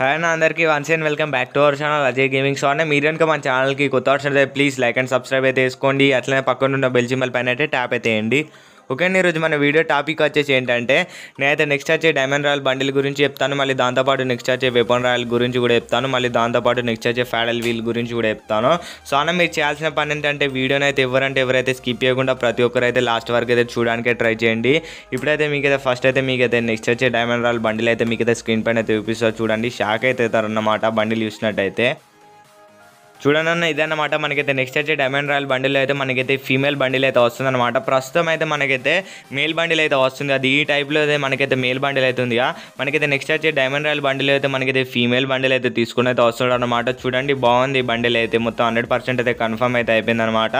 hi నా అందరికీ once and welcome back to our channel Ajay Gaming Show అనే మీరు కనుక మన ఛానల్కి కొత్త వచ్చినట్లయితే ప్లీజ్ లైక్ అండ్ సబ్స్క్రైబ్ అయితే వేసుకోండి అట్లనే పక్కన ఉన్న బెల్జిమల్ పైన అయితే ట్యాప్ అయితే వేయండి ఓకే అండి ఈరోజు మన వీడియో టాపిక్ వచ్చేసి ఏంటంటే నేనైతే నెక్స్ట్ వచ్చే డైమండ్ రాయల్ బండిల్ గురించి చెప్తాను మళ్ళీ దాంతోపాటు నెక్స్ట్ వచ్చే వెపన్ రాయల్ గురించి కూడా చెప్తాను మళ్ళీ దాంతోపాటు నెక్స్ట్ వచ్చే ఫ్యాడల్ వీల్ గురించి కూడా చెప్తాను సో అన్న మీరు చేయాల్సిన పని ఏంటంటే వీడియోని అయితే ఎవరంటే ఎవరైతే స్కిప్ చేయకుండా ప్రతి ఒక్కరైతే లాస్ట్ వరకు అయితే చూడడానికే ట్రై చేయండి ఇప్పుడైతే మీకైతే ఫస్ట్ అయితే మీకైతే నెక్స్ట్ వచ్చే డైమండ్ రాయల్ బండిల్ అయితే మీకైతే స్క్రీన్ పైన అయితే చూపిస్తారు చూడండి షాక్ అయితే అన్నమాట బండిల్ చూసినట్టయితే చూడనన్న ఇదన్నమాట మనకైతే నెక్స్ట్ వచ్చే డైమండ్ రాయల్ బండిలో అయితే మనకైతే ఫీమేల్ బండిల్ అయితే వస్తుంది అనమాట ప్రస్తుతం అయితే మనకైతే మేల్ బండిల్ అయితే వస్తుంది అది ఈ టైప్లో అయితే మనకైతే మేల్ బండిల్ అయితే ఉంది మనకైతే నెక్స్ట్ వచ్చే డైమండ్ రాయల్ బండిలో అయితే మనకైతే ఫీమేల్ బండిల్ అయితే తీసుకుని అయితే వస్తుంది అనమాట చూడండి బాగుంది బండిల్ అయితే మొత్తం హండ్రెడ్ పర్సెంట్ అయితే కన్ఫర్మ్ అయితే అయిపోయింది అనమాట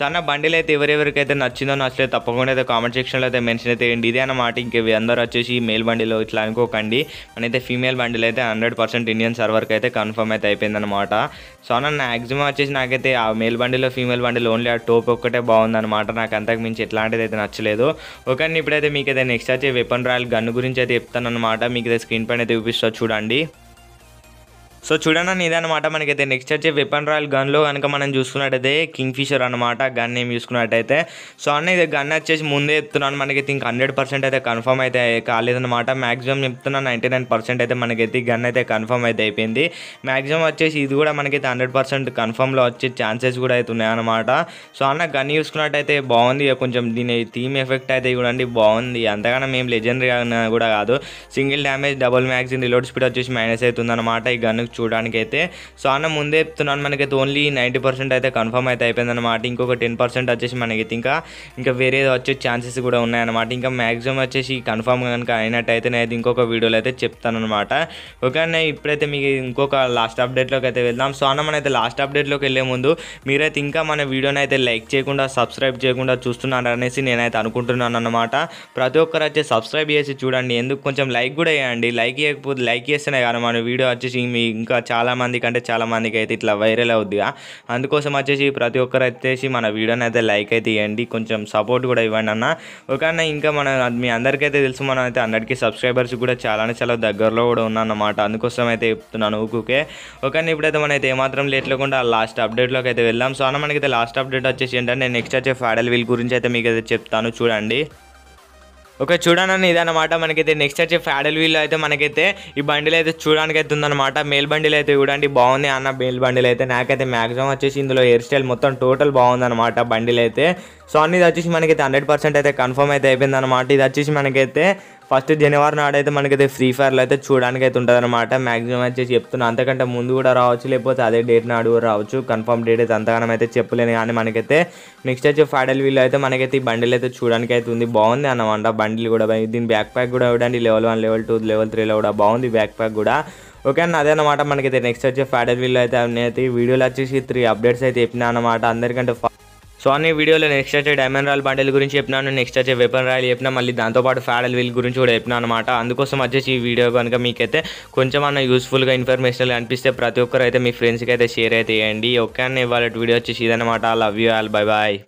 సన్న బండిల్ అయితే ఎవరెవరికైతే నచ్చిందో నచ్చలేదు తప్పకుండా అయితే కామెంట్ సెక్షన్లో అయితే మెన్షన్ అయితే వేయండి ఇదే అనమాట ఇంకే అందరూ వచ్చేసి మేల్ బండిలో ఇట్లా అనుకోకండి మనైతే ఫీమేల్ బండిల్ అయితే హండ్రెడ్ పర్సెంట్ ఇండియన్ సర్వర్కి అయితే కన్ఫర్మ్ అయితే అయిపోయింది అనమాట సో అన్న మ్యాక్సిమం వచ్చేసి నాకైతే ఆ మేల్ బండిలో ఫీమేల్ బండిలో ఓన్లీ ఆ టోప్ ఒక్కటే బాగుందనమాట నాకు అంతకు మించి ఎట్లాంటిది అయితే నచ్చలేదు ఓకే ఇప్పుడైతే మీకైతే నెక్స్ట్ వచ్చే వెపన్ రాయల్ గన్ గురించి అయితే చెప్తాను అనమాట మీకు అయితే స్క్రీన్ పైన అయితే చూపిస్తా చూడండి సో చూడన్న ఇదనమాట మనకైతే నెక్స్ట్ వచ్చే వెపన్ రాయల్ గన్లో కనుక మనం చూసుకున్నట్టయితే కింగ్ ఫిషర్ అనమాట గన్ ఏం చూసుకున్నట్టయితే సో అన్న ఇది గన్ వచ్చేసి ముందే చెప్తున్నాను మనకైతే ఇంక హండ్రెడ్ పర్సెంట్ అయితే కన్ఫర్మ్ అయితే కాలేదనమాట మ్యాక్సిమం చెప్తున్నా నైంటీ నైన్ పర్సెంట్ అయితే మనకైతే గన్ అయితే కన్ఫర్మ్ అయితే అయిపోయింది మ్యాక్సిమం వచ్చేసి ఇది కూడా మనకైతే హండ్రెడ్ పర్సెంట్ కన్ఫర్మ్లో వచ్చే ఛాన్సెస్ కూడా అయితే ఉన్నాయన్నమాట సో అన్న గన్ చూసుకున్నట్టయితే బాగుంది కొంచెం దీని థీమ్ ఎఫెక్ట్ అయితే చూడండి బాగుంది అంతగానో మేము లెజెండరీ కూడా కాదు single damage double magazine reload speed వచ్చేసి మైనస్ అవుతుందన్నమాట ఈ గన్ మనకు చూడడానికి అయితే సో అన్న ముందే చెప్తున్నాను మనకైతే ఓన్లీ నైంటీ పర్సెంట్ అయితే కన్ఫర్మ్ అయితే అయిపోయింది అనమాట ఇంకొక టెన్ పర్సెంట్ వచ్చేసి మనకైతే ఇంకా ఇంకా వేరే వచ్చే ఛాన్సెస్ కూడా ఉన్నాయన్నమాట ఇంకా మ్యాక్సిమం వచ్చేసి కన్ఫర్మ్ కనుక అయినట్టయితే నేను ఇంకొక వీడియోలో అయితే అనమాట ఓకే అన్న ఇప్పుడైతే మీకు ఇంకొక లాస్ట్ అప్డేట్లోకి అయితే వెళ్దాం సో అన్న మనైతే లాస్ట్ అప్డేట్లోకి వెళ్ళే ముందు మీరైతే ఇంకా మన వీడియోని అయితే లైక్ చేయకుండా సబ్స్క్రైబ్ చేయకుండా చూస్తున్నారు అనేసి నేనైతే అనుకుంటున్నాను అనమాట ప్రతి ఒక్కరు వచ్చి సబ్స్క్రైబ్ చేసి చూడండి ఎందుకు కొంచెం లైక్ కూడా వేయండి లైక్ చేయకపోతే లైక్ చేస్తేనే కానీ మన వీడియో వచ్చేసి మీ ఇంకా చాలామందికి అంటే చాలామందికి అయితే ఇట్లా వైరల్ అవుద్దిగా అందుకోసం వచ్చేసి ప్రతి ఒక్కరు వచ్చేసి మన వీడియోని అయితే లైక్ అయితే ఇవ్వండి కొంచెం సపోర్ట్ కూడా ఇవ్వండి అన్న ఓకే ఇంకా మన మీ అందరికైతే తెలుసు మనం అయితే అందరికీ సబ్స్క్రైబర్స్ కూడా చాలానే చాలా దగ్గరలో కూడా ఉన్నానమాట అందుకోసం అయితే చెప్తున్నాను ఊకే ఓకే ఇప్పుడైతే మనం అయితే ఏమాత్రం లేట్ లేకుండా లాస్ట్ అప్డేట్లోకి అయితే వెళ్దాం సో అన్న అయితే లాస్ట్ అప్డేట్ వచ్చేసి ఏంటంటే నేను నెక్స్ట్ వచ్చే ఫాడల్ వీల్ గురించి అయితే మీకు అయితే చెప్తాను చూడండి ఓకే ఇది ఇదన్నమాట మనకైతే నెక్స్ట్ వచ్చి ఫ్యాడల్ వీల్ అయితే మనకైతే ఈ బండిలో అయితే చూడడానికి అయితే ఉందన్నమాట మేల్ బండిలో అయితే చూడండి బాగుంది అన్న మేల్ బండిలో అయితే నాకైతే మ్యాక్సిమం వచ్చేసి ఇందులో హెయిర్ స్టైల్ మొత్తం టోటల్ బాగుందన్నమాట బండిలో అయితే సో అన్ని ఇది వచ్చేసి మనకైతే హండ్రెడ్ పర్సెంట్ అయితే కన్ఫర్మ్ అయితే అయిపోయింది అనమాట ఇది వచ్చేసి మనకైతే ఫస్ట్ జనవరి నాడైతే మనకైతే ఫ్రీ ఫైర్లో అయితే చూడడానికి అయితే ఉంటుంది అనమాట మ్యాక్సిమం వచ్చేసి చెప్తున్నా అంతకంటే ముందు కూడా రావచ్చు లేకపోతే అదే డేట్ నాడు రావచ్చు కన్ఫర్మ్ డేట్ అయితే అంతగానం అయితే చెప్పలేను కానీ మనకైతే నెక్స్ట్ వచ్చే ఫైడల్ వీల్ అయితే మనకైతే ఈ బండిల్ అయితే చూడడానికి అయితే ఉంది బాగుంది అన్నమాట బండిల్ కూడా దీని బ్యాక్ ప్యాక్ కూడా ఇవ్వడానికి level one level two level త్రీలో కూడా బాగుంది బ్యాక్ ప్యాక్ కూడా ఓకే అన్న అదేనమాట మనకైతే నెక్స్ట్ వచ్చే ఫైడల్ వీల్ అయితే నేనైతే వీడియోలో వచ్చేసి త్రీ అప్డేట్స్ అయితే చెప్పినా అనమాట అందరికంటే సో అన్ని వీడియోలో నెక్స్ట్ వచ్చే డైమండ్ రాయల్ బండిల్ గురించి చెప్పినాను నెక్స్ట్ వచ్చే వెపన్ రాయల్ చెప్పినా మళ్ళీ దాంతోపాటు ఫ్యాడల్ వీల్ గురించి కూడా చెప్పినా అనమాట అందుకోసం వచ్చేసి ఈ వీడియో కనుక మీకైతే కొంచెం అన్న యూస్ఫుల్గా ఇన్ఫర్మేషన్ అనిపిస్తే ప్రతి ఒక్కరు అయితే మీ ఫ్రెండ్స్కి అయితే షేర్ అయితే చేయండి ఓకే అన్న వీడియో వచ్చేసి ఇదనమాట love you all bye bye